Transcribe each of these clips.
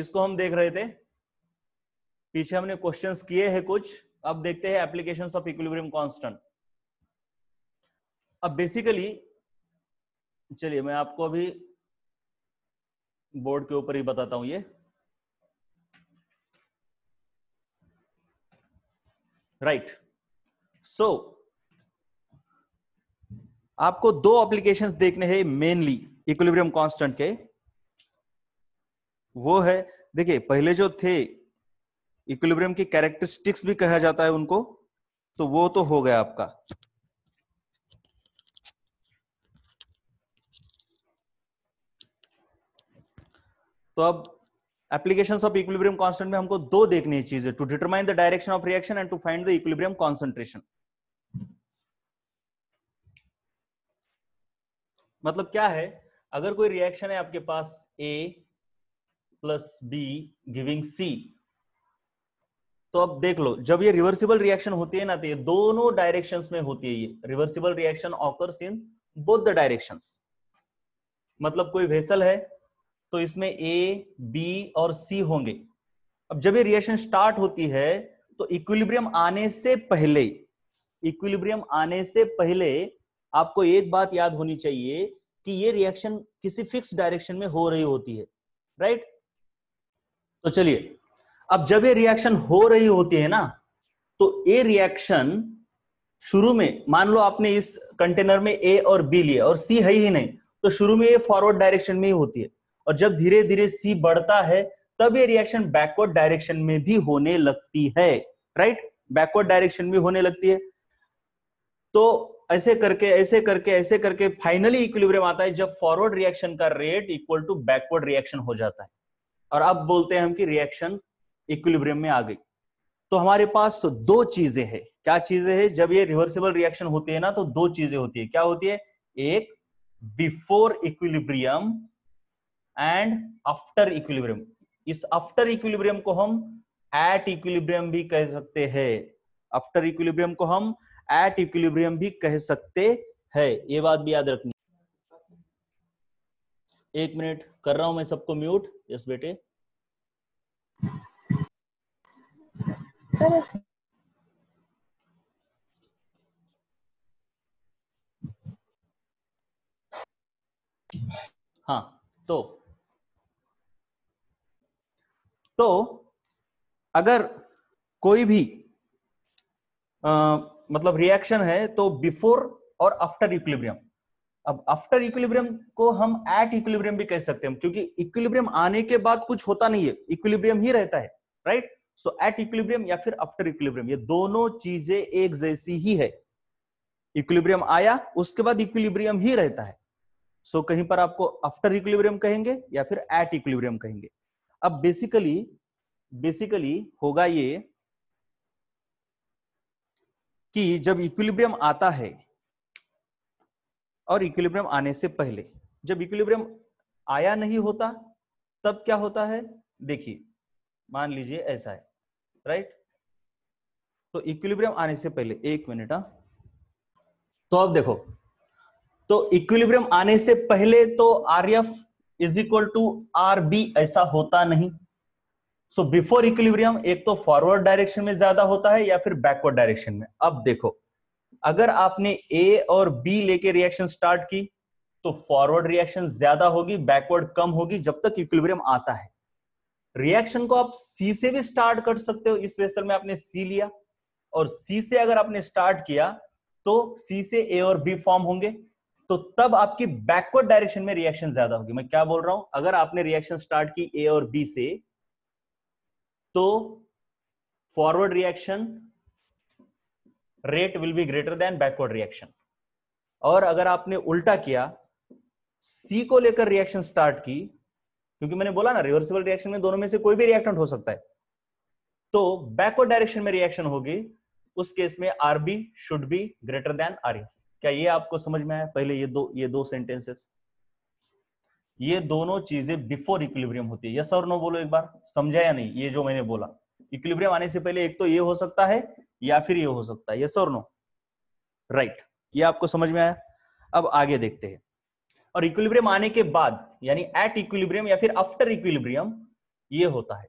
इसको हम देख रहे थे पीछे हमने क्वेश्चंस किए हैं कुछ अब देखते हैं एप्लीकेशन ऑफ इक्विलिब्रियम कांस्टेंट अब बेसिकली चलिए मैं आपको अभी बोर्ड के ऊपर ही बताता हूं ये राइट right. सो so, आपको दो एप्लीकेशंस देखने हैं मेनली इक्विलिब्रियम कांस्टेंट के वो है देखिए पहले जो थे इक्विलिब्रियम की कैरेक्टरिस्टिक्स भी कहा जाता है उनको तो वो तो हो गया आपका तो अब एप्लीकेशन ऑफ इक्विलिब्रियम कांस्टेंट में हमको दो देखनी है चीजें to determine the direction of reaction and to find the equilibrium concentration मतलब क्या है अगर कोई रिएक्शन है आपके पास A plus B giving C तो अब देख लो जब ये रिवर्सिबल रिएक्शन होती है ना तो ये दोनों डायरेक्शंस में होती है ये reversible reaction occurs in both the directions मतलब कोई वेसल है तो इसमें ए बी और सी होंगे अब जब ये रिएक्शन स्टार्ट होती है तो इक्विलिब्रियम आने से पहले इक्विलिब्रियम आने से पहले आपको एक बात याद होनी चाहिए कि ये रिएक्शन किसी फिक्स डायरेक्शन में हो रही होती है राइट तो चलिए अब जब ये रिएक्शन हो रही होती है ना तो ये रिएक्शन शुरू में मान लो आपने इस कंटेनर में ए और बी लिया और सी है ही नहीं तो शुरू में ये फॉरवर्ड डायरेक्शन में ही होती है और जब धीरे धीरे सी बढ़ता है तब ये रिएक्शन बैकवर्ड डायरेक्शन में भी होने लगती है राइट बैकवर्ड डायरेक्शन में होने लगती है तो ऐसे करके ऐसे करके ऐसे करके फाइनली इक्विलिब्रियम आता है जब फॉरवर्ड रिएक्शन का rate equal to backward reaction हो जाता है और अब बोलते हैं हम कि रिएक्शन इक्विलिब्रियम में आ गई तो हमारे पास दो चीजें हैं क्या चीजें हैं जब ये रिवर्सिबल रिएक्शन होती है ना तो दो चीजें होती है क्या होती है एक before equilibrium and after equilibrium इस आफ्टर इक्विलिब्रियम को हम एट इक्विलिब्रियम भी कह सकते हैं आफ्टर इक्विलिब्रियम को हम एट इक्विलिब्रियम भी कह सकते हैं ये बात भी याद रखनी एक मिनट कर रहा हूं मैं सबको म्यूट यस बेटे हाँ तो तो अगर कोई भी आ, मतलब रिएक्शन है तो बिफोर और आफ्टर इक्विलिब्रियम अब आफ्टर इक्विलिब्रियम को हम एट इक्विलिब्रियम भी कह सकते हैं क्योंकि इक्विलिब्रियम आने के बाद कुछ होता नहीं है इक्विलिब्रियम ही रहता है राइट सो एट इक्विलिब्रियम या फिर आफ्टर इक्विलिब्रियम ये दोनों चीजें एक जैसी ही है इक्विलिब्रियम आया उसके बाद इक्विलिब्रियम ही रहता है सो so, कहीं पर आपको आफ्टर इक्विलिब्रियम कहेंगे या फिर एट इक्विलिब्रियम कहेंगे अब बेसिकली बेसिकली होगा ये कि जब इक्विलिब्रियम आता है और इक्विलिब्रियम आने से पहले जब इक्विलिब्रियम आया नहीं होता तब क्या होता है देखिए मान लीजिए ऐसा है राइट तो इक्विलिब्रियम आने से पहले एक मिनट हाँ तो अब देखो तो इक्विलिब्रियम आने से पहले तो R F is equal to R B ऐसा होता नहीं सो बिफोर इक्विलिब्रियम एक तो फॉरवर्ड डायरेक्शन में ज्यादा होता है या फिर बैकवर्ड डायरेक्शन में अब देखो अगर आपने ए और बी लेके रिएक्शन स्टार्ट की तो फॉरवर्ड रिएक्शन ज्यादा होगी बैकवर्ड कम होगी जब तक इक्विलिब्रियम आता है रिएक्शन को आप सी से भी स्टार्ट कर सकते हो इस वेसल में आपने सी लिया और सी से अगर आपने स्टार्ट किया तो सी से ए और बी फॉर्म होंगे तो तब आपकी बैकवर्ड डायरेक्शन में रिएक्शन ज्यादा होगी मैं क्या बोल रहा हूं अगर आपने रिएक्शन स्टार्ट की ए और बी से तो forward reaction rate will be greater than backward reaction और अगर आपने उल्टा किया सी को लेकर रिएक्शन स्टार्ट की क्योंकि मैंने बोला ना रिवर्सिबल रिएक्शन में दोनों में से कोई भी रिएक्टेंट हो सकता है तो बैकवर्ड डायरेक्शन में रिएक्शन होगी उस केस में R B should be greater than R क्या ये आपको समझ में आया पहले ये दो ये दो सेंटेंसेस ये दोनों चीजें बिफोर इक्विलिब्रियम होती है यस और नो बोलो एक बार समझाया नहीं ये जो मैंने बोला इक्विलिब्रियम आने से पहले एक तो ये हो सकता है या फिर ये हो सकता है यस और नो राइट ये आपको समझ में आया अब आगे देखते हैं और इक्विलिब्रियम आने के बाद यानी एट इक्विलिब्रियम या फिर आफ्टर इक्विलिब्रियम ये होता है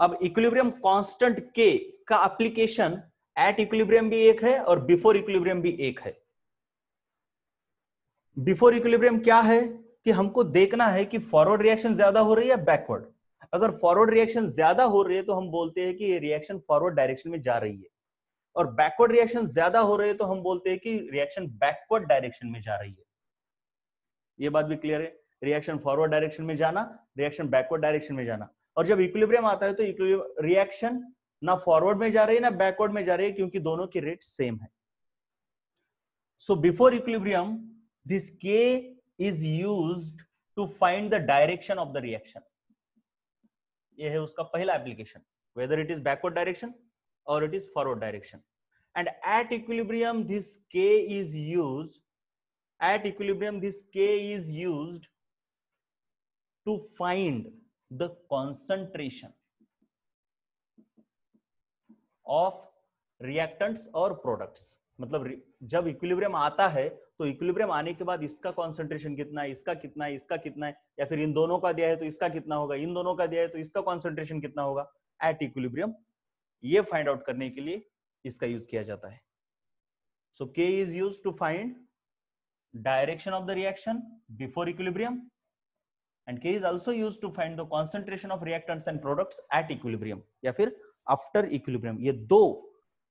अब इक्विलिब्रियम कांस्टेंट के का एप्लीकेशन एट इक्विलिब्रियम भी एक है और बिफोर इक्विलिब्रियम भी एक है बिफोर इक्विलिब्रियम क्या है कि हमको देखना है कि फॉरवर्ड रिएक्शन ज्यादा हो रही है या बैकवर्ड अगर फॉरवर्ड रिएक्शन ज्यादा हो रही है तो हम बोलते हैं कि ये रिएक्शन फॉरवर्ड डायरेक्शन में जा रही है और बैकवर्ड रिएक्शन ज्यादा हो रही है तो हम बोलते हैं कि रिएक्शन बैकवर्ड डायरेक्शन में जा रही है ये बात भी क्लियर है रिएक्शन फॉरवर्ड डायरेक्शन में जाना रिएक्शन बैकवर्ड डायरेक्शन में जाना और जब इक्विलिब्रियम आता है तो रिएक्शन ना फॉरवर्ड में जा रही है ना बैकवर्ड में जा रही है क्योंकि दोनों की रेट सेम है so before equilibrium this K is used to find the direction of the reaction ये है उसका पहला application whether it is backward direction और it is forward direction and at equilibrium this K is use at equilibrium this K is use to find the concentration of reactants और products मतलब जब equilibrium आता है तो equilibrium आने के बाद इसका कॉन्सेंट्रेशन कितना है इसका कितना है इसका कितना है या फिर इन दोनों का दिया है तो इसका कितना होगा इन दोनों का दिया है तो इसका कॉन्सेंट्रेशन कितना होगा एट इक्विलिब्रियम ये फाइंड आउट करने के लिए इसका यूज किया जाता है so K is use to find direction of the reaction before equilibrium and K is also use to find the concentration of reactants and product at equilibrium या फिर आफ्टर इक्विलिब्रियम ये दो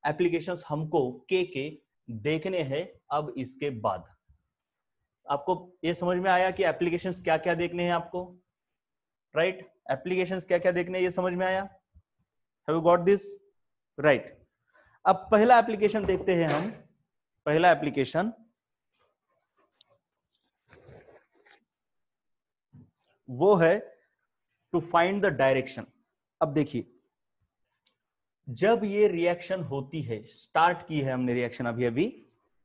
एप्लीकेशन हमको के के देखने हैं अब इसके बाद आपको ये समझ में आया कि एप्लीकेशंस क्या क्या देखने हैं आपको राइट एप्लीकेशंस क्या क्या देखने हैं ये समझ में आया have you got this right अब पहला एप्लीकेशन देखते हैं हम पहला एप्लीकेशन वो है टू फाइंड द डायरेक्शन अब देखिए जब ये रिएक्शन होती है स्टार्ट की है हमने रिएक्शन अभी अभी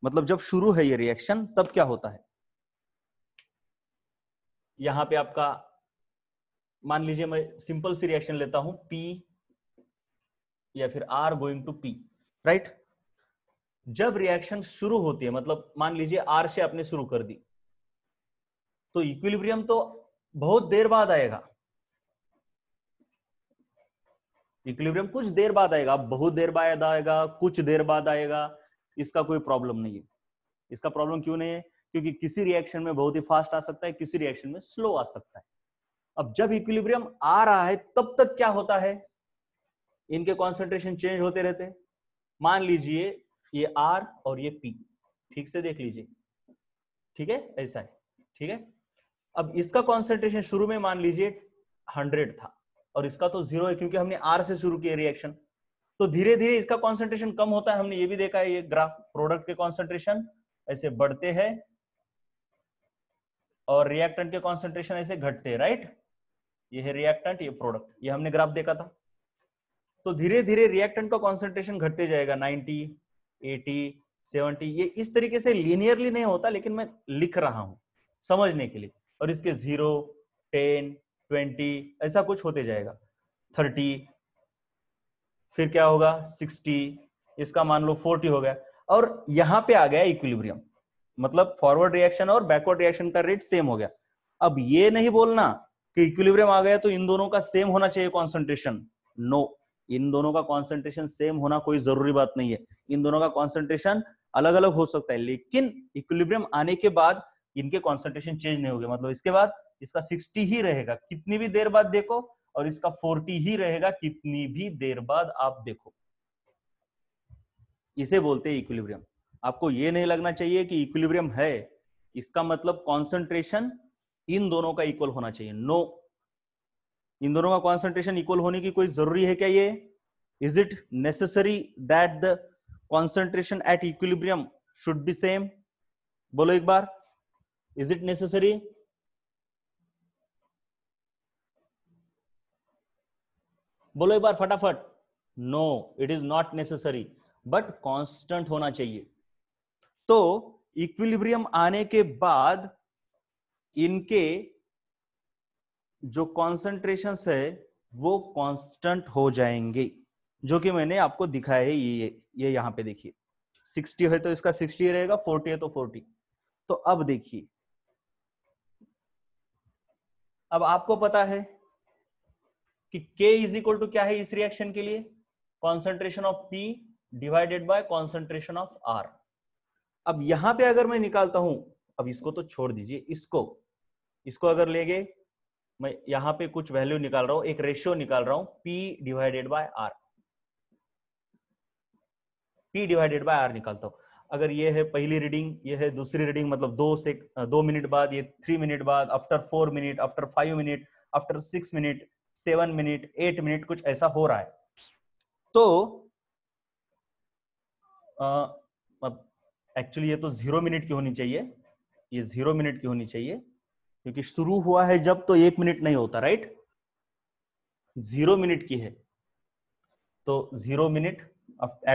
मतलब जब शुरू है ये रिएक्शन तब क्या होता है यहां पे आपका मान लीजिए मैं सिंपल सी रिएक्शन लेता हूं पी या फिर R going to P right जब रिएक्शन शुरू होती है मतलब मान लीजिए आर से आपने शुरू कर दी तो इक्विलिब्रियम तो बहुत देर बाद आएगा इक्विलिब्रियम कुछ देर बाद आएगा बहुत देर बाद आएगा कुछ देर बाद आएगा इसका कोई प्रॉब्लम नहीं है इसका प्रॉब्लम क्यों नहीं है क्योंकि किसी रिएक्शन में बहुत ही फास्ट आ सकता है किसी रिएक्शन में स्लो आ सकता है अब जब इक्विलिब्रियम आ रहा है तब तक क्या होता है इनके कॉन्सेंट्रेशन चेंज होते रहते हैं मान लीजिए ये आर और ये पी ठीक से देख लीजिए ठीक है ऐसा है ठीक है अब इसका कॉन्सेंट्रेशन शुरू में मान लीजिए हंड्रेड था और इसका तो जीरो है क्योंकि हमने आर से शुरू किया रिएक्शन तो धीरे धीरे इसका कॉन्सेंट्रेशन कम होता है हमने ये भी देखा है ये ग्राफ प्रोडक्ट के कॉन्सेंट्रेशन ऐसे बढ़ते हैं और रिएक्टेंट के कॉन्सेंट्रेशन ऐसे घटते हैं राइट ये है रिएक्टेंट ये प्रोडक्ट ये हमने ग्राफ देखा था तो धीरे धीरे रिएक्टेंट का कॉन्सेंट्रेशन घटते जाएगा 90, 80, 70 ये इस तरीके से लीनियरली नहीं होता लेकिन मैं लिख रहा हूं समझने के लिए और इसके जीरो टेन ट्वेंटी ऐसा कुछ होते जाएगा थर्टी फिर क्या होगा सिक्सटी इसका मान लो फोर्टी हो गया और यहां पे आ गया इक्विलिब्रियम मतलब फॉरवर्ड रिएक्शन और बैकवर्ड रिएक्शन का रेट सेम हो गया अब ये नहीं बोलना कि इक्विलिब्रियम आ गया तो इन दोनों का सेम होना चाहिए कॉन्सेंट्रेशन नो इन दोनों का कॉन्सेंट्रेशन सेम होना कोई जरूरी बात नहीं है इन दोनों का कॉन्सेंट्रेशन अलग अलग हो सकता है लेकिन इक्विलिब्रियम आने के बाद इनके कॉन्सेंट्रेशन चेंज नहीं होगा मतलब इसके बाद इसका सिक्सटी ही रहेगा कितनी भी देर बाद देखो और इसका फोर्टी ही रहेगा कितनी भी देर बाद आप देखो इसे बोलते हैं इक्विलिब्रियम आपको यह नहीं लगना चाहिए कि इक्विलिब्रियम है इसका मतलब कॉन्सेंट्रेशन इन दोनों का इक्वल होना चाहिए नो इन दोनों का कॉन्सेंट्रेशन इक्वल होने की कोई जरूरी है क्या ये is it necessary that the concentration at equilibrium should be same बोलो एक बार is इट नेसेसरी बोलो एक बार फटाफट no it is not necessary but constant होना चाहिए तो इक्विलिब्रियम आने के बाद इनके जो कॉन्सेंट्रेशन है वो कांस्टेंट हो जाएंगे जो कि मैंने आपको दिखाया है ये ये यहां पे देखिए 60 है तो इसका 60 रहेगा 40 है तो 40 तो अब देखिए अब आपको पता है कि K इज इक्वल टू क्या है इस रिएक्शन के लिए concentration of P divided by concentration of R अब यहां पे अगर मैं निकालता हूं अब इसको तो छोड़ दीजिए इसको इसको अगर ले गए मैं यहां पे कुछ वैल्यू निकाल रहा हूं एक रेशियो निकाल रहा हूं P divided by R P divided by R निकालता हूं अगर ये है पहली रीडिंग ये है दूसरी रीडिंग मतलब दो से दो मिनट बाद ये थ्री मिनट बाद after four minute after five minute after six minute seven minute eight minute कुछ ऐसा हो रहा है तो एक्चुअली ये तो जीरो मिनट की होनी चाहिए ये जीरो मिनट की होनी चाहिए क्योंकि शुरू हुआ है जब तो एक मिनट नहीं होता राइट जीरो मिनट की है तो zero minute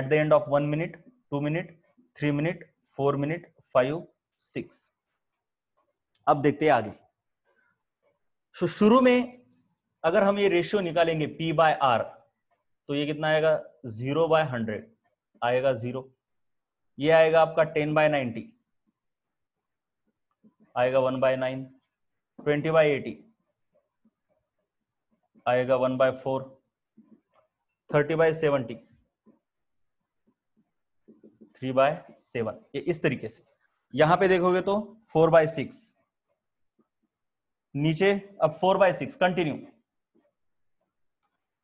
at the end of one minute two minute three minute four minute five six अब देखते हैं आगे सो शुरू में अगर हम ये रेशियो निकालेंगे P बाय आर तो ये कितना आएगा जीरो बाय हंड्रेड आएगा जीरो ये आएगा आपका टेन बाय नाइनटी आएगा one by nine twenty by eighty आएगा one by four thirty by seventy three by seven ये इस तरीके से यहां पे देखोगे तो फोर बाय सिक्स नीचे अब फोर बाय सिक्स कंटिन्यू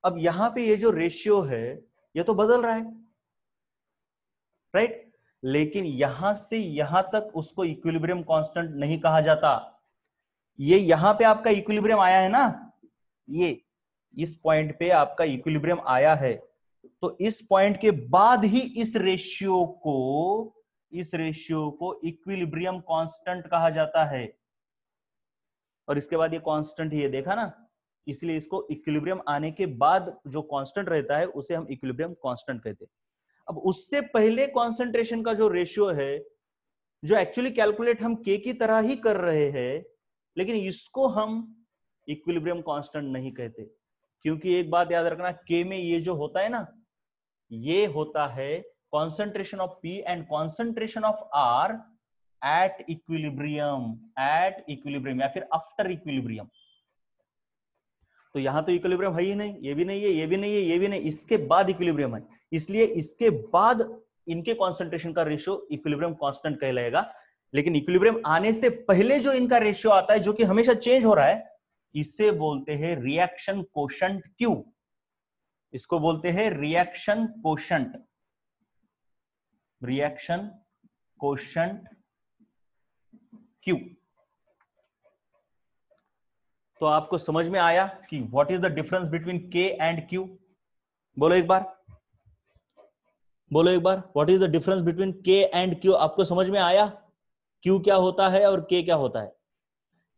अब यहां पे ये जो रेशियो है ये तो बदल रहा है राइट लेकिन यहां से यहां तक उसको इक्विलिब्रियम कांस्टेंट नहीं कहा जाता ये यहां पे आपका इक्विलिब्रियम आया है ना ये इस पॉइंट पे आपका इक्विलिब्रियम आया है तो इस पॉइंट के बाद ही इस रेशियो को इस रेशियो को इक्विलिब्रियम कांस्टेंट कहा जाता है और इसके बाद ये कांस्टेंट ये देखा ना इसलिए इसको इक्विलिब्रियम आने के बाद जो कांस्टेंट रहता है उसे हम इक्विलिब्रियम कांस्टेंट कहते हैं अब उससे पहले कॉन्सेंट्रेशन का जो रेशियो है जो एक्चुअली कैलकुलेट हम के की तरह ही कर रहे हैं लेकिन इसको हम इक्विलिब्रियम कांस्टेंट नहीं कहते क्योंकि एक बात याद रखना के में ये जो होता है ना ये होता है concentration of P and concentration of R at equilibrium at equilibrium या फिर आफ्टर इक्विलिब्रियम तो यहां तो इक्विलिब्रियम है ही नहीं ये भी नहीं है ये भी नहीं है ये भी नहीं इसके बाद इक्विलिब्रियम है इसलिए इसके बाद इनके कॉन्सेंट्रेशन का रेशियो इक्विलिब्रियम कॉन्स्टेंट कहलाएगा लेकिन इक्विलिब्रियम आने से पहले जो इनका रेशियो आता है जो कि हमेशा चेंज हो रहा है इसे बोलते हैं रिएक्शन कोशंट क्यू इसको बोलते हैं reaction quotient reaction quotient Q तो आपको समझ में आया कि what is the difference between K and Q बोलो एक बार बोलो एक बार what is the difference between K and Q आपको समझ में आया क्यू क्या होता है और के क्या होता है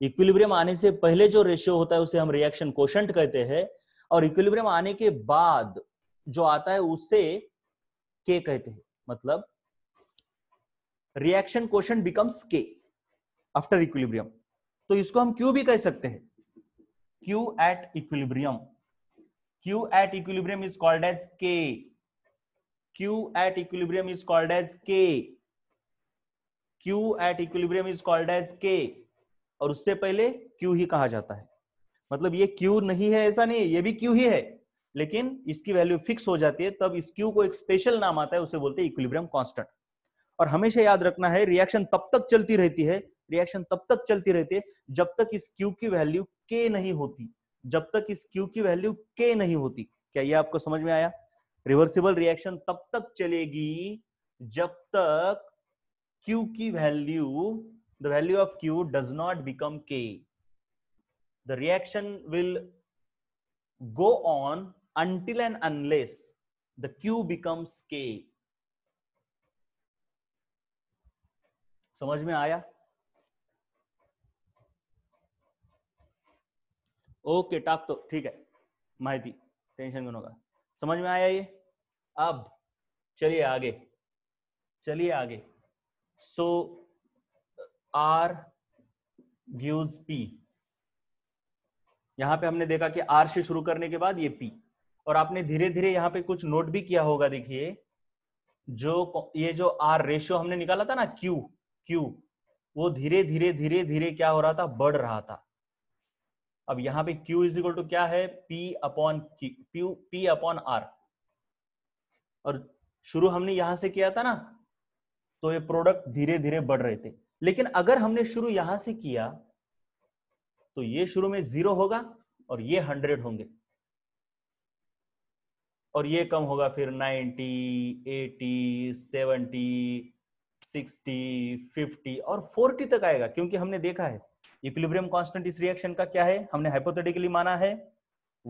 इक्विलिब्रियम आने से पहले जो रेशियो होता है उसे हम रिएक्शन कोशंट कहते हैं और इक्विलिब्रियम आने के बाद जो आता है उसे के कहते हैं मतलब reaction quotient becomes K after equilibrium तो इसको हम क्यू भी कह सकते हैं Q at equilibrium Q at equilibrium is called as K Q at equilibrium is called as K Q at equilibrium is called as K और उससे पहले क्यू ही कहा जाता है मतलब ये क्यू नहीं है ऐसा नहीं है ये भी क्यू ही है लेकिन इसकी वैल्यू फिक्स हो जाती है तब इस क्यू को एक स्पेशल नाम आता है उसे बोलते हैं इक्विलिब्रियम कांस्टेंट और हमेशा याद रखना है रिएक्शन तब तक चलती रहती है रिएक्शन तब तक चलती रहती है जब तक इस क्यू की वैल्यू के नहीं होती जब तक इस क्यू की वैल्यू के नहीं होती क्या ये आपको समझ में आया रिवर्सिबल रिएक्शन तब तक चलेगी जब तक क्यू की value the value of Q does not become K the reaction will go on until and unless the q becomes k समझ में आया ओके टाक तो ठीक है माहिती टेंशन क्यों का समझ में आया ये अब चलिए आगे चलिए आगे सो आर गिव्स पी यहाँ पे हमने देखा कि आर से शुरू करने के बाद ये पी और आपने धीरे धीरे यहाँ पे कुछ नोट भी किया होगा देखिए जो ये जो आर रेशियो हमने निकाला था ना क्यू क्यू वो धीरे धीरे धीरे धीरे क्या हो रहा था बढ़ रहा था अब यहाँ पे Q इज इक्वल टू क्या है P upon Q P upon R और शुरू हमने यहां से किया था ना तो ये प्रोडक्ट धीरे धीरे बढ़ रहे थे लेकिन अगर हमने शुरू यहां से किया तो ये शुरू में जीरो होगा और ये हंड्रेड होंगे और ये कम होगा फिर ninety eighty seventy sixty fifty और फोर्टी तक आएगा क्योंकि हमने देखा है इक्विलिब्रियम कांस्टेंट इस रिएक्शन का क्या है हमने हाइपोथेटिकली माना है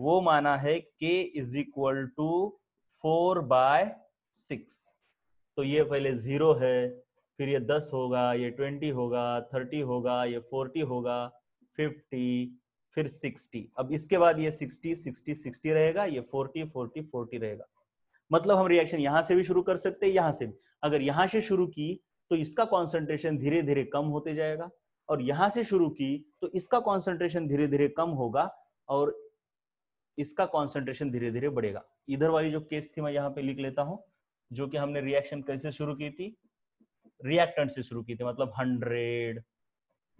वो माना है K is equal to four by six तो ये पहले जीरो है फिर ये दस होगा ये ट्वेंटी होगा थर्टी होगा ये फोर्टी होगा 50 फिर 60 अब इसके बाद ये 60 60 60 रहेगा ये 40 40 40 रहेगा मतलब हम रिएक्शन यहां से भी शुरू कर सकते हैं यहां से भी अगर यहां से शुरू की तो इसका कॉन्सेंट्रेशन धीरे धीरे कम होते जाएगा और यहां से शुरू की तो इसका कॉन्सेंट्रेशन धीरे धीरे कम होगा और इसका कॉन्सेंट्रेशन धीरे धीरे बढ़ेगा इधर वाली जो केस थी मैं यहाँ पे लिख लेता हूँ जो कि हमने रिएक्शन कैसे शुरू की थी रिएक्टेंट से शुरू की थी मतलब hundred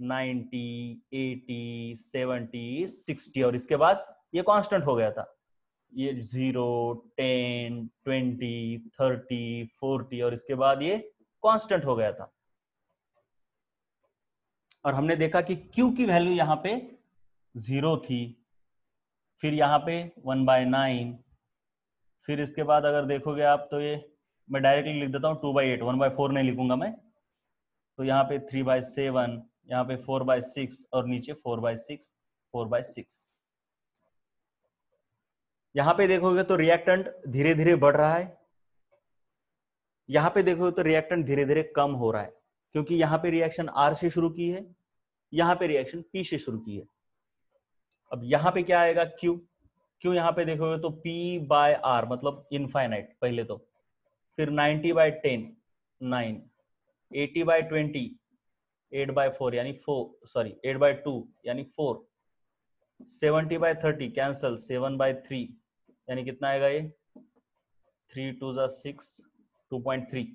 ninety eighty seventy sixty और इसके बाद ये कांस्टेंट हो गया था ये zero ten twenty thirty forty और इसके बाद ये कांस्टेंट हो गया था और हमने देखा कि Q की वैल्यू यहां पे जीरो थी फिर यहां पे वन बाय नाइन फिर इसके बाद अगर देखोगे आप तो ये मैं डायरेक्टली लिख देता हूँ two by eight one by four नहीं लिखूंगा मैं तो यहां पे थ्री बाय सेवन यहाँ पे फोर बाय सिक्स और नीचे four by six four by six यहां पे देखोगे तो रिएक्टेंट धीरे धीरे बढ़ रहा है यहां पे देखोगे तो रिएक्टेंट धीरे धीरे कम हो रहा है क्योंकि यहां पे रिएक्शन आर से शुरू की है यहां पे रिएक्शन पी से शुरू की है अब यहां पे क्या आएगा क्यू क्यू यहां पे देखोगे तो पी बाय आर मतलब इनफाइनाइट पहले तो फिर ninety by ten nine eighty by twenty eight by four यानी four sorry eight by two यानी four seventy by thirty cancel seven by three यानी कितना आएगा ये थ्री टू जो six two point three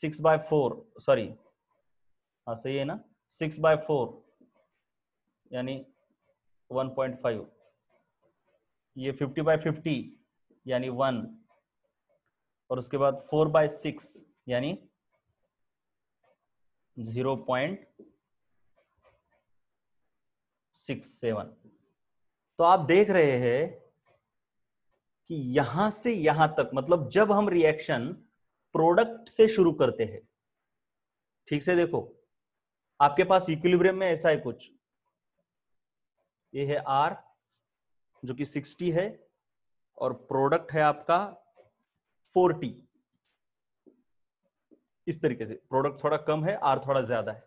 six by four sorry हाँ सही है ना सिक्स बाय फोर यानी वन पॉइंट फाइव ये फिफ्टी बाय फिफ्टी यानी वन और उसके बाद फोर बाय सिक्स यानी जीरो पॉइंट सिक्स सेवन तो आप देख रहे हैं कि यहां से यहां तक मतलब जब हम रिएक्शन प्रोडक्ट से शुरू करते हैं ठीक से देखो आपके पास इक्विलिब्रियम में ऐसा है कुछ ये है आर जो कि 60 है और प्रोडक्ट है आपका 40 इस तरीके से प्रोडक्ट थोड़ा कम है आर थोड़ा ज्यादा है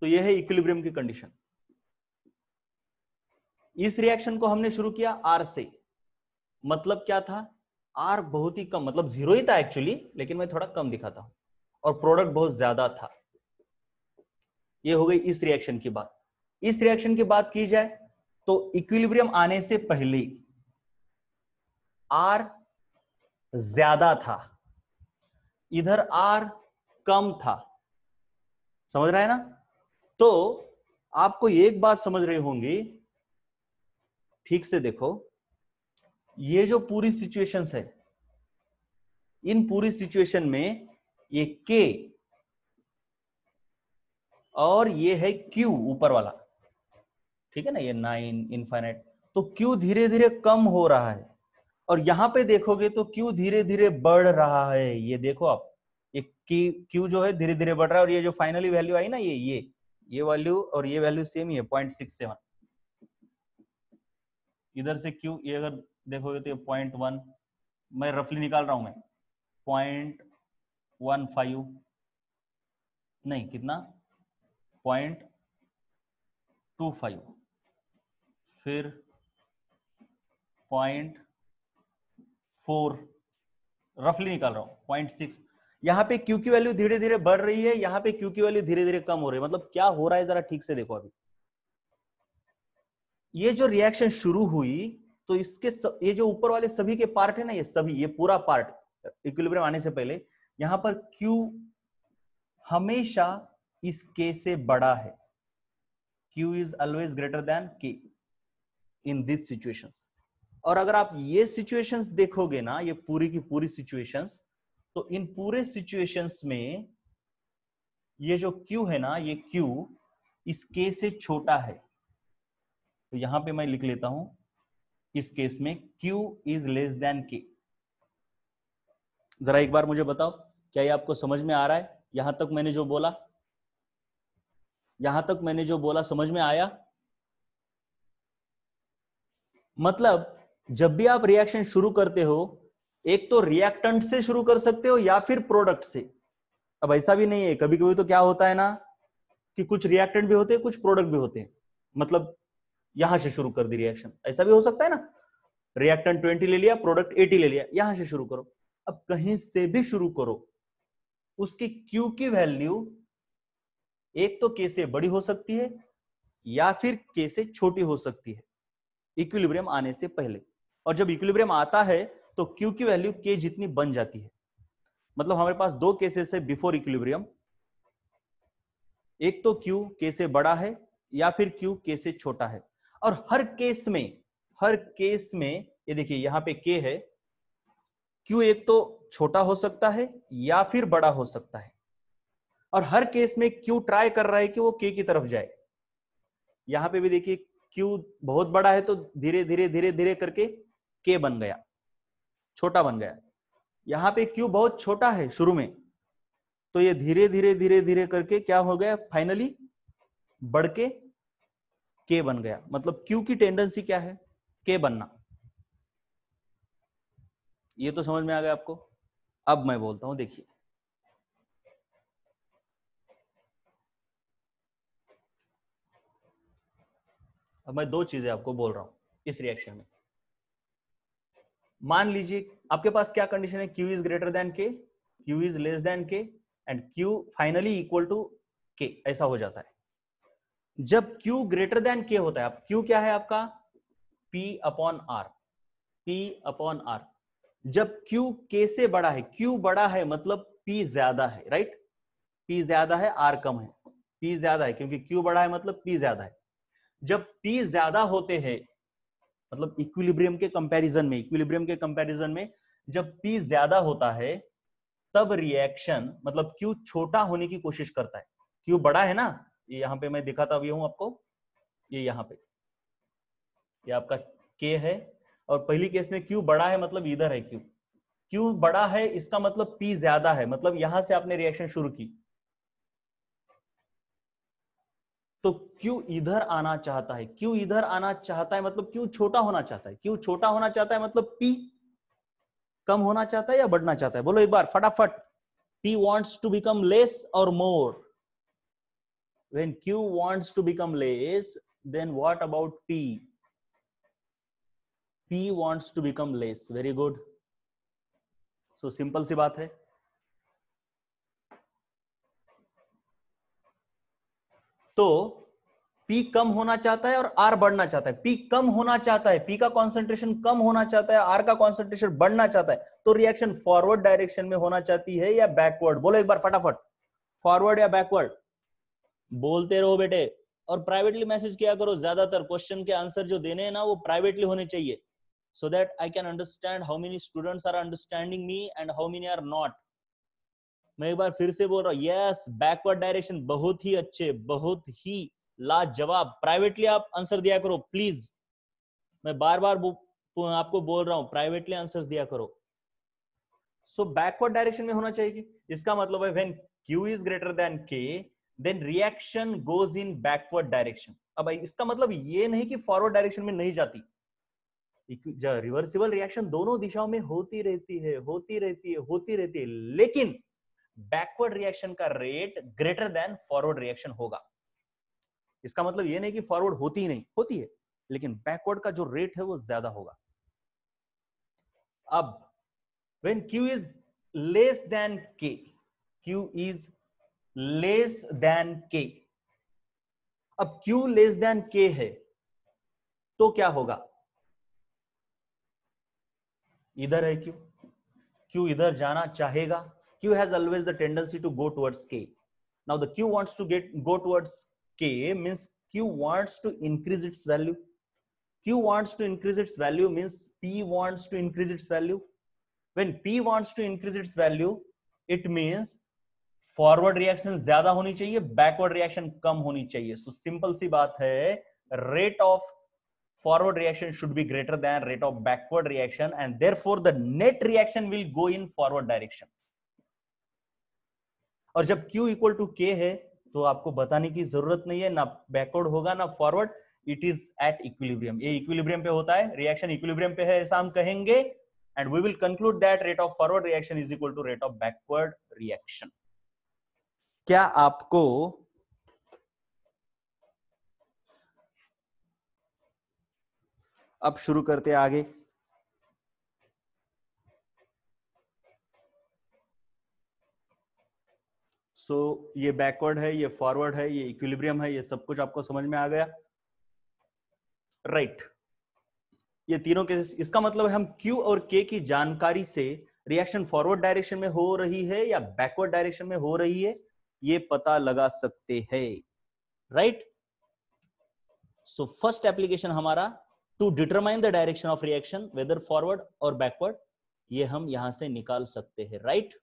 तो यह है इक्विलिब्रियम की कंडीशन इस रिएक्शन को हमने शुरू किया आर से मतलब क्या था आर बहुत ही कम मतलब जीरो ही था एक्चुअली लेकिन मैं थोड़ा कम दिखाता हूं और प्रोडक्ट बहुत ज्यादा था ये हो गई इस रिएक्शन की बात इस रिएक्शन की बात की जाए तो इक्विलिब्रियम आने से पहले आर ज्यादा था इधर आर कम था समझ रहा है ना तो आपको एक बात समझ रही होंगी ठीक से देखो ये जो पूरी सिचुएशन है इन पूरी सिचुएशन में ये के और ये है क्यू ऊपर वाला ठीक है ना ये नाइन इनफाइनाइट तो क्यू धीरे धीरे कम हो रहा है और यहां पे देखोगे तो क्यू धीरे धीरे बढ़ रहा है ये देखो आप ये क्यू जो है धीरे धीरे बढ़ रहा है और ये जो फाइनली वैल्यू आई ना ये ये ये वैल्यू और ये वैल्यू सेम ही है पॉइंट सिक्स सेवन इधर से क्यू ये अगर देखोगे तो ये पॉइंट वन मैं रफली निकाल रहा हूं मैं पॉइंट वन फाइव नहीं कितना पॉइंट टू फाइव फिर पॉइंट फोर रफली निकाल रहा हूं पॉइंट सिक्स यहाँ पे क्यू की वैल्यू धीरे धीरे बढ़ रही है यहाँ पे क्यू की वैल्यू धीरे धीरे कम हो रही है मतलब क्या हो रहा है जरा ठीक से देखो अभी ये जो रिएक्शन शुरू हुई तो इसके स, ये जो ऊपर वाले सभी के पार्ट है ना ये सभी ये पूरा पार्ट इक्विलिब्रियम आने से पहले यहां पर क्यू हमेशा इस के से बड़ा है Q is always greater than K in this situations और अगर आप ये सिचुएशंस देखोगे ना ये पूरी की पूरी सिचुएशंस तो इन पूरे सिचुएशंस में ये जो Q है ना ये Q इस K से छोटा है तो यहां पे मैं लिख लेता हूं इस केस में Q is less than K जरा एक बार मुझे बताओ क्या ये आपको समझ में आ रहा है यहां तक मैंने जो बोला यहां तक मैंने जो बोला समझ में आया मतलब जब भी आप रिएक्शन शुरू करते हो एक तो रिएक्टेंट से शुरू कर सकते हो या फिर प्रोडक्ट से अब ऐसा भी नहीं है कभी कभी तो क्या होता है ना कि कुछ रिएक्टेंट भी होते हैं कुछ प्रोडक्ट भी होते हैं मतलब यहां से शुरू कर दी रिएक्शन ऐसा भी हो सकता है ना रिएक्टेंट ट्वेंटी ले लिया प्रोडक्ट एटी ले लिया यहां से शुरू करो अब कहीं से भी शुरू करो उसकी क्यू की वैल्यू एक तो के से बड़ी हो सकती है या फिर के से छोटी हो सकती है इक्विलिब्रियम आने से पहले और जब इक्विलिब्रियम आता है तो क्यू की वैल्यू के जितनी बन जाती है मतलब हमारे पास दो केसेस है बिफोर इक्विलिब्रियम एक तो क्यू के से बड़ा है या फिर क्यू के से छोटा है और हर केस में हर केस में ये देखिए यहां पे के है क्यू एक तो छोटा हो सकता है या फिर बड़ा हो सकता है और हर केस में क्यू ट्राई कर रहा है कि वो के की तरफ जाए यहां पे भी देखिए क्यू बहुत बड़ा है तो धीरे धीरे धीरे धीरे करके के बन गया छोटा बन गया यहां पे क्यू बहुत छोटा है शुरू में तो ये धीरे धीरे धीरे धीरे करके क्या हो गया फाइनली बढ़ के के बन गया मतलब क्यू की टेंडेंसी क्या है के बनना ये तो समझ में आ गया आपको अब मैं बोलता हूं देखिए अब मैं दो चीजें आपको बोल रहा हूं इस रिएक्शन में मान लीजिए आपके पास क्या कंडीशन है Q is greater than K Q is less than K and Q finally equal to K ऐसा हो जाता है जब q ग्रेटर देन k होता है आप q क्या है आपका p upon r p upon r जब q k से बड़ा है q बड़ा है मतलब p ज्यादा है राइट p ज्यादा है r कम है p ज्यादा है क्योंकि q बड़ा है मतलब p ज्यादा है जब p ज्यादा होते हैं मतलब इक्विलिब्रियम के कंपैरिजन में इक्विलिब्रियम के कंपैरिजन में जब पी ज्यादा होता है तब रिएक्शन मतलब क्यू छोटा होने की कोशिश करता है क्यू बड़ा है ना ये यहां पे मैं दिखाता हुआ हूं आपको ये यहां पे ये आपका के है और पहली केस में क्यू बड़ा है मतलब इधर है क्यू क्यू बड़ा है इसका मतलब पी ज्यादा है मतलब यहां से आपने रिएक्शन शुरू की तो क्यू इधर आना चाहता है क्यू इधर आना चाहता है मतलब क्यू छोटा होना चाहता है क्यू छोटा होना चाहता है मतलब पी कम होना चाहता है या बढ़ना चाहता है बोलो एक बार फटाफट P wants to become less और more when Q wants to become less then what about P P wants to become less very good so simple सी बात है तो पी कम होना चाहता है और आर बढ़ना चाहता है पी कम होना चाहता है पी का कॉन्सेंट्रेशन कम होना चाहता है आर का कॉन्सेंट्रेशन बढ़ना चाहता है तो रिएक्शन फॉरवर्ड डायरेक्शन में होना चाहती है या बैकवर्ड बोलो एक बार फटाफट फॉरवर्ड या बैकवर्ड बोलते रहो बेटे और प्राइवेटली मैसेज किया करो ज्यादातर क्वेश्चन के आंसर जो देने हैं ना वो प्राइवेटली होने चाहिए so that I can understand how many students are understanding me and how many are not मैं एक बार फिर से बोल रहा हूँ यस बैकवर्ड डायरेक्शन बहुत ही अच्छे बहुत ही लाजवाब प्राइवेटली आप आंसर दिया करो प्लीज मैं बार बार आपको बोल रहा हूँ प्राइवेटली आंसर दिया करो सो बैकवर्ड डायरेक्शन में होना चाहिए इसका मतलब है when q is greater than k then reaction goes in backward direction अब भाई इसका मतलब ये नहीं कि फॉरवर्ड डायरेक्शन में नहीं जाती रिवर्सिबल रिएक्शन दोनों दिशाओं में होती रहती है होती रहती है होती रहती है लेकिन बैकवर्ड रिएक्शन का rate greater than forward reaction होगा इसका मतलब ये नहीं कि फॉरवर्ड होती ही नहीं होती है लेकिन बैकवर्ड का जो रेट है वो ज्यादा होगा अब when q is less than k q is less than k अब q लेस देन k है तो क्या होगा इधर है क्यू क्यू इधर जाना चाहेगा has always the tendency to go towards k now the q wants to get go towards k means q wants to increase its value q wants to increase its value means p wants to increase its value when p wants to increase its value it means forward reaction ज्यादा होनी चाहिए backward reaction कम होनी चाहिए सो so, simple सी बात है rate of forward reaction should be greater than rate of backward reaction and therefore the net reaction will go in forward direction और जब Q इक्वल टू के है तो आपको बताने की जरूरत नहीं है ना बैकवर्ड होगा ना forward it is at equilibrium ये इक्विलिब्रियम पे होता है रिएक्शन इक्विलिब्रियम पे है ऐसा हम कहेंगे and we will conclude that rate of forward reaction is equal to rate of backward reaction क्या आपको अब शुरू करते आगे सो so, ये बैकवर्ड है ये फॉरवर्ड है ये इक्विलिब्रियम है ये सब कुछ आपको समझ में आ गया राइट right. ये तीनों केसेस इसका मतलब है हम Q और K की जानकारी से रिएक्शन फॉरवर्ड डायरेक्शन में हो रही है या बैकवर्ड डायरेक्शन में हो रही है ये पता लगा सकते हैं राइट सो फर्स्ट एप्लीकेशन हमारा to determine the direction of reaction whether forward और बैकवर्ड ये हम यहां से निकाल सकते हैं राइट right?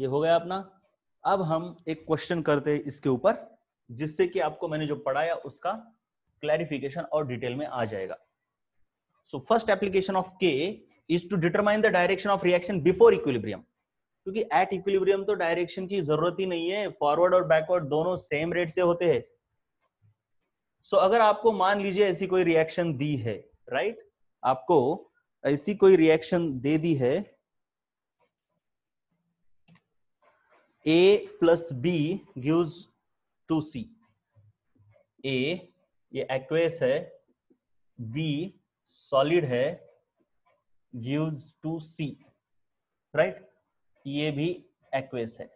ये हो गया अपना अब हम एक क्वेश्चन करते हैं इसके ऊपर जिससे कि आपको मैंने जो पढ़ाया उसका क्लैरिफिकेशन और डिटेल में आ जाएगा so first application of K is to determine the direction of reaction before equilibrium क्योंकि एट इक्विलिब्रियम तो डायरेक्शन की जरूरत ही नहीं है फॉरवर्ड और बैकवर्ड दोनों सेम रेट से होते हैं सो so, अगर आपको मान लीजिए ऐसी कोई रिएक्शन दी है राइट right? आपको ऐसी कोई रिएक्शन दे दी है a plus b gives 2c a ये एक्वेस है b सॉलिड है gives 2c राइट ये भी एक्वेस है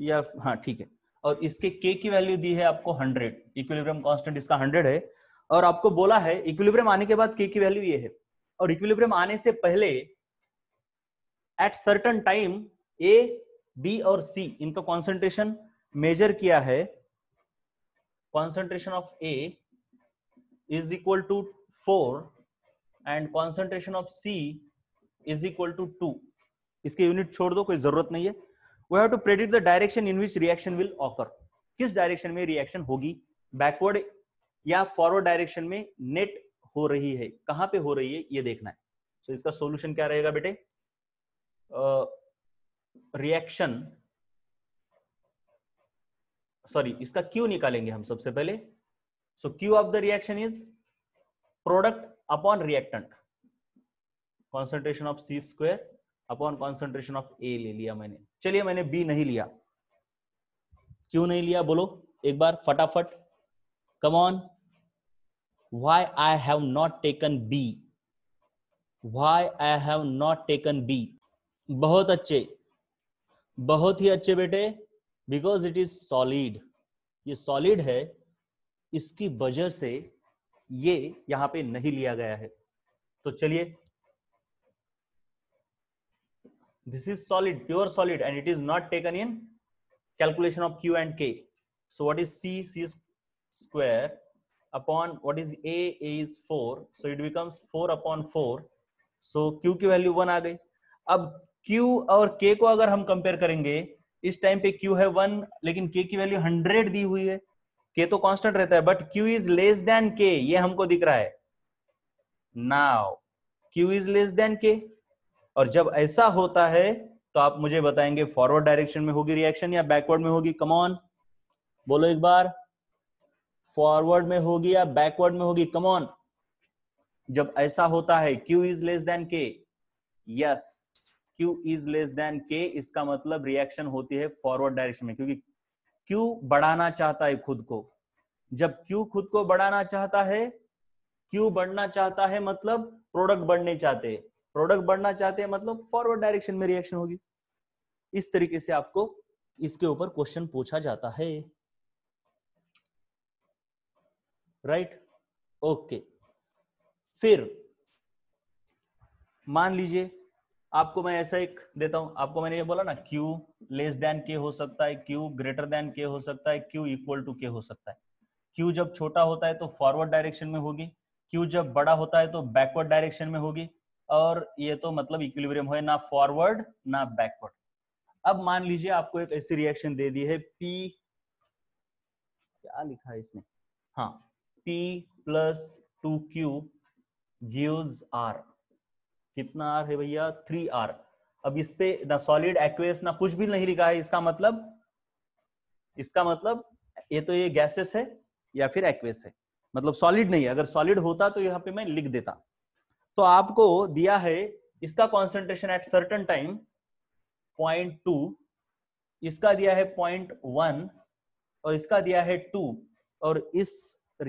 या हाँ ठीक है और इसके k की वैल्यू दी है आपको 100 इक्विलिब्रियम कांस्टेंट इसका 100 है और आपको बोला है इक्विलिब्रियम आने के बाद k की वैल्यू ये है और इक्विलिब्रियम आने से पहले at certain time A B और सी इनका कॉन्सेंट्रेशन मेजर किया है concentration of A is equal to four and concentration of C is equal to two इसके यूनिट छोड़ दो कोई जरूरत नहीं है we have to predict the direction in which reaction will occur किस डायरेक्शन में रिएक्शन होगी बैकवर्ड या फॉरवर्ड डायरेक्शन में नेट हो रही है कहां पे हो रही है ये देखना है सो so, इसका सॉल्यूशन क्या रहेगा बेटे uh, रिएक्शन सॉरी इसका क्यू निकालेंगे हम सबसे पहले so Q of the reaction is product upon reactant concentration of C square upon concentration of A ले लिया मैंने चलिए मैंने बी नहीं लिया क्यों नहीं लिया बोलो एक बार फटाफट come on why i have not taken b why i have not taken b बहुत अच्छे बहुत ही अच्छे बेटे बिकॉज इट इज सॉलिड ये सॉलिड है इसकी वजह से ये यहां पे नहीं लिया गया है तो चलिए this is solid pure solid and it is not taken in calculation of Q and K so what is C C square upon what is A A four so it becomes four upon four so Q की value one आ गई अब Q और के को अगर हम compare करेंगे इस टाइम पे क्यू है वन लेकिन के की वैल्यू हंड्रेड दी हुई है के तो कांस्टेंट रहता है but Q is less than K ये हमको दिख रहा है now Q is less than K और जब ऐसा होता है तो आप मुझे बताएंगे फॉरवर्ड डायरेक्शन में होगी रिएक्शन या बैकवर्ड में होगी कमॉन बोलो एक बार फॉरवर्ड में होगी या बैकवर्ड में होगी कमॉन जब ऐसा होता है Q is less than K yes Q is less than K इसका मतलब रिएक्शन होती है फॉरवर्ड डायरेक्शन में क्योंकि क्यू बढ़ाना चाहता है खुद को जब क्यू खुद को बढ़ाना चाहता है क्यू बढ़ना चाहता है मतलब प्रोडक्ट बढ़ने चाहते हैं प्रोडक्ट बढ़ना चाहते हैं मतलब फॉरवर्ड डायरेक्शन में रिएक्शन होगी इस तरीके से आपको इसके ऊपर क्वेश्चन पूछा जाता है राइट ओके फिर मान लीजिए आपको मैं ऐसा एक देता हूं आपको मैंने ये बोला ना क्यू लेस देन k हो सकता है q ग्रेटर देन k हो सकता है q इक्वल टू k हो सकता है q जब छोटा होता है तो फॉरवर्ड डायरेक्शन में होगी क्यू जब बड़ा होता है तो बैकवर्ड डायरेक्शन में होगी और ये तो मतलब इक्विलिब्रियम है ना फॉरवर्ड ना बैकवर्ड अब मान लीजिए आपको एक ऐसी रिएक्शन दे दी है पी क्या लिखा है इसमें हाँ P plus two Q gives R कितना आर है भैया थ्री आर अब इस पे ना सॉलिड एक्वेस ना कुछ भी नहीं लिखा है इसका मतलब इसका मतलब ये तो ये गैसेस है या फिर एक्वेस है मतलब सॉलिड नहीं है अगर सॉलिड होता तो यहाँ पे मैं लिख देता तो आपको दिया है इसका concentration at certain time point to इसका दिया है पॉइंट वन और इसका दिया है टू और इस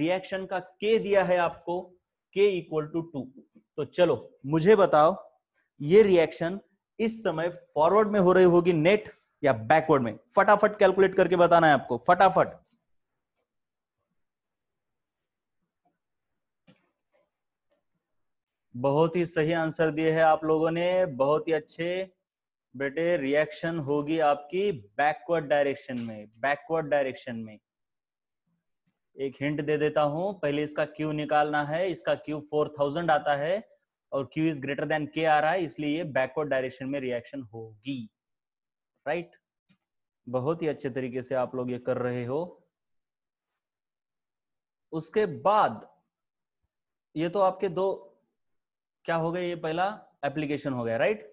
रिएक्शन का के दिया है आपको के इक्वल टू टू तो चलो मुझे बताओ ये रिएक्शन इस समय फॉरवर्ड में हो रही होगी नेट या बैकवर्ड में फटाफट कैलकुलेट करके बताना है आपको फटाफट बहुत ही सही आंसर दिए है आप लोगों ने बहुत ही अच्छे बेटे रिएक्शन होगी आपकी बैकवर्ड डायरेक्शन में बैकवर्ड डायरेक्शन में एक हिंट दे देता हूं पहले इसका क्यू निकालना है इसका क्यू फोर थाउजेंड आता है और क्यू इज ग्रेटर देन के आ रहा है इसलिए ये बैकवर्ड डायरेक्शन में रिएक्शन होगी राइट बहुत ही अच्छे तरीके से आप लोग ये कर रहे हो उसके बाद ये तो आपके दो क्या हो गए ये पहला एप्लीकेशन हो गया राइट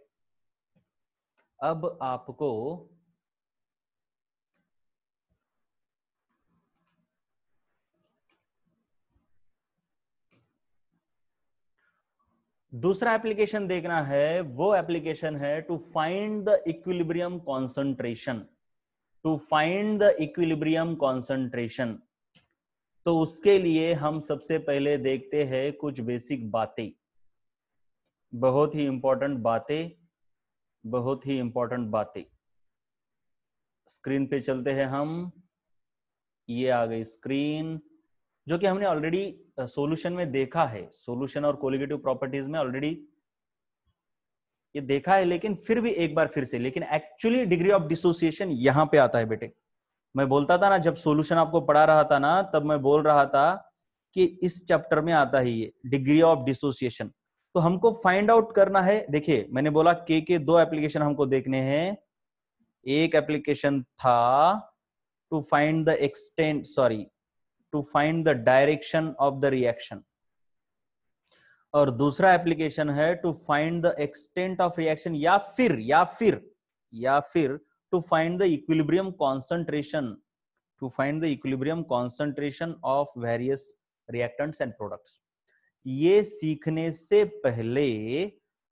अब आपको दूसरा एप्लीकेशन देखना है वो एप्लीकेशन है to find the equilibrium concentration to find the equilibrium concentration तो उसके लिए हम सबसे पहले देखते हैं कुछ बेसिक बातें बहुत ही इंपॉर्टेंट बातें बहुत ही इंपॉर्टेंट बातें स्क्रीन पे चलते हैं हम ये आ गई स्क्रीन जो कि हमने ऑलरेडी सॉल्यूशन में देखा है सॉल्यूशन और कोलिगेटिव प्रॉपर्टीज में ऑलरेडी ये देखा है लेकिन फिर भी एक बार फिर से लेकिन एक्चुअली डिग्री ऑफ डिसोसिएशन यहां पे आता है बेटे मैं बोलता था ना जब सॉल्यूशन आपको पढ़ा रहा था ना तब मैं बोल रहा था कि इस चैप्टर में आता है ये डिग्री ऑफ डिसोसिएशन तो हमको फाइंड आउट करना है देखिए मैंने बोला के के दो एप्लीकेशन हमको देखने हैं एक एप्लीकेशन था to find the extent sorry to find the direction of the reaction और दूसरा एप्लीकेशन है to find the extent of reaction या फिर या फिर या फिर to find the equilibrium concentration to find the equilibrium concentration of various reactants and products ये सीखने से पहले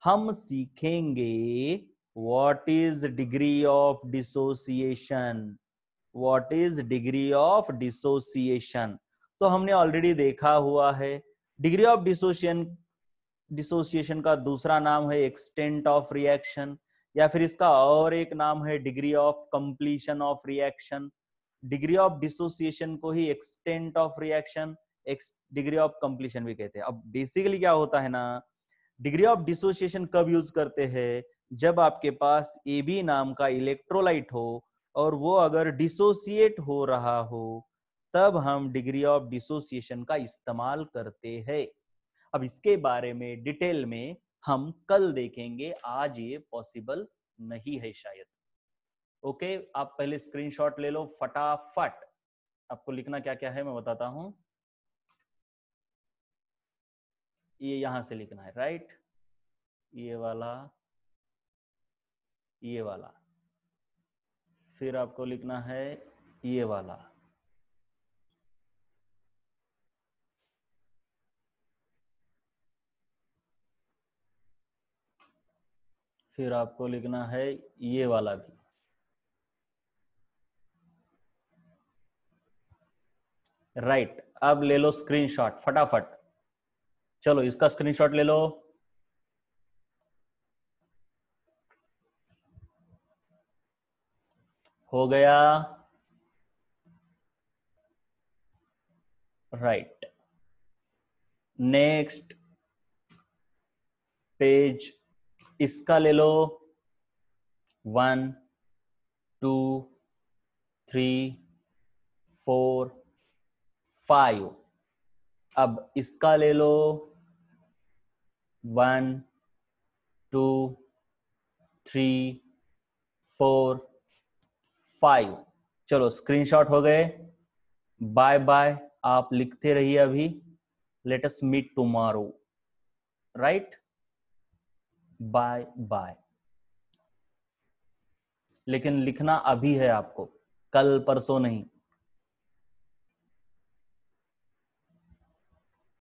हम सीखेंगे what is degree of dissociation what is degree of dissociation तो हमने ऑलरेडी देखा हुआ है डिग्री ऑफ डिसोशन डिसोसिएशन का दूसरा नाम है एक्सटेंट ऑफ रिएक्शन या फिर इसका और एक नाम है degree of completion of reaction degree of dissociation को ही extent of reaction X degree of completion भी कहते हैं अब बेसिकली क्या होता है ना डिग्री ऑफ डिसोसिएशन कब यूज करते हैं जब आपके पास ए बी नाम का इलेक्ट्रोलाइट हो और वो अगर डिसोसिएट हो रहा हो तब हम डिग्री ऑफ डिसोसिएशन का इस्तेमाल करते हैं अब इसके बारे में डिटेल में हम कल देखेंगे आज ये पॉसिबल नहीं है शायद ओके आप पहले स्क्रीनशॉट ले लो फटाफट आपको लिखना क्या क्या है मैं बताता हूं ये यहां से लिखना है राइट ये वाला ये वाला फिर आपको लिखना है ये वाला फिर आपको लिखना है ये वाला भी राइट right, अब ले लो स्क्रीनशॉट फटाफट चलो इसका स्क्रीनशॉट ले लो हो गया राइट नेक्स्ट पेज इसका ले लो one two three four five अब इसका ले लो one two three four five चलो स्क्रीनशॉट हो गए बाय बाय आप लिखते रहिए अभी us meet tomorrow right bye bye लेकिन लिखना अभी है आपको कल परसों नहीं